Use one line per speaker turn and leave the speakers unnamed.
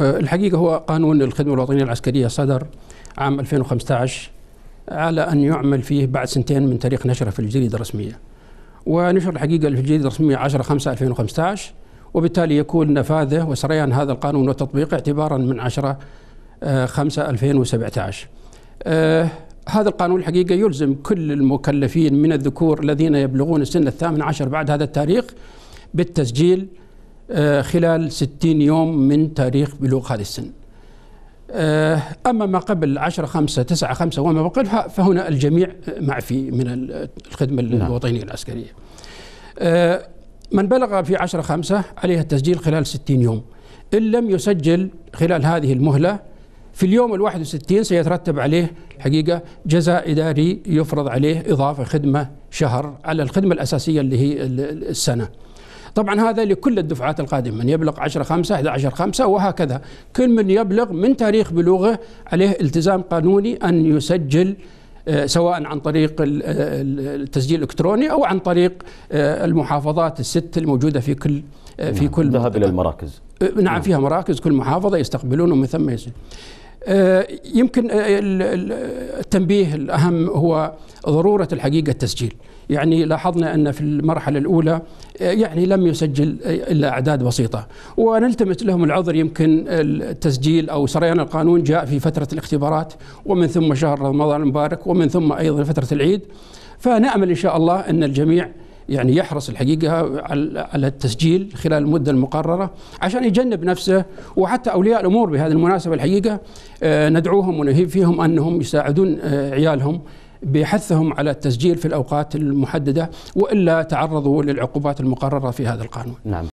آه، الحقيقة هو قانون الخدمة الوطنية العسكرية صدر عام 2015 على أن يعمل فيه بعد سنتين من تاريخ نشره في الجريدة الرسمية ونشر الحقيقة في الجريدة الرسمية 10 5 2015 وبالتالي يكون نفاذه وسريان هذا القانون وتطبيقه اعتبارا من 10 5 2017 هذا القانون الحقيقة يلزم كل المكلفين من الذكور الذين يبلغون السن الثامن عشر بعد هذا التاريخ بالتسجيل آه، خلال 60 يوم من تاريخ بلوغ هذه السن آه، أما ما قبل 10 5 9 5 وما قبلها فهنا الجميع معفي من الخدمة نعم. الوطنية العسكرية آه، من بلغ في 10 5 عليه التسجيل خلال 60 يوم إن لم يسجل خلال هذه المهلة في اليوم ال 61 سيترتب عليه حقيقة جزاء إداري يفرض عليه إضافة خدمة شهر على الخدمة الأساسية اللي هي السنة طبعا هذا لكل الدفعات القادمة من يبلغ 10 5 11 5 وهكذا كل من يبلغ من تاريخ بلوغه عليه التزام قانوني أن يسجل آه، سواء عن طريق آه، التسجيل الالكتروني او عن طريق آه، المحافظات الست الموجوده في كل في نعم. كل ذهب الى المراكز نعم،, نعم فيها مراكز كل محافظه يستقبلون ومن ثم يسجل آه، يمكن آه، التنبيه الأهم هو ضرورة الحقيقة التسجيل يعني لاحظنا أن في المرحلة الأولى آه، يعني لم يسجل إلا أعداد بسيطة ونلتمس لهم العذر يمكن التسجيل أو سريان القانون جاء في فترة الاختبارات ومن ثم شهر رمضان المبارك ومن ثم أيضا فترة العيد فنأمل إن شاء الله أن الجميع يعني يحرص الحقيقة على التسجيل خلال المدة المقررة عشان يجنب نفسه وحتى أولياء الأمور بهذه المناسبة الحقيقة آه، ندعوهم ونهيب فيهم أنهم يساعدون آه، عيالهم بحثهم على التسجيل في الأوقات المحددة وإلا تعرضوا للعقوبات المقررة في هذا القانون نعم.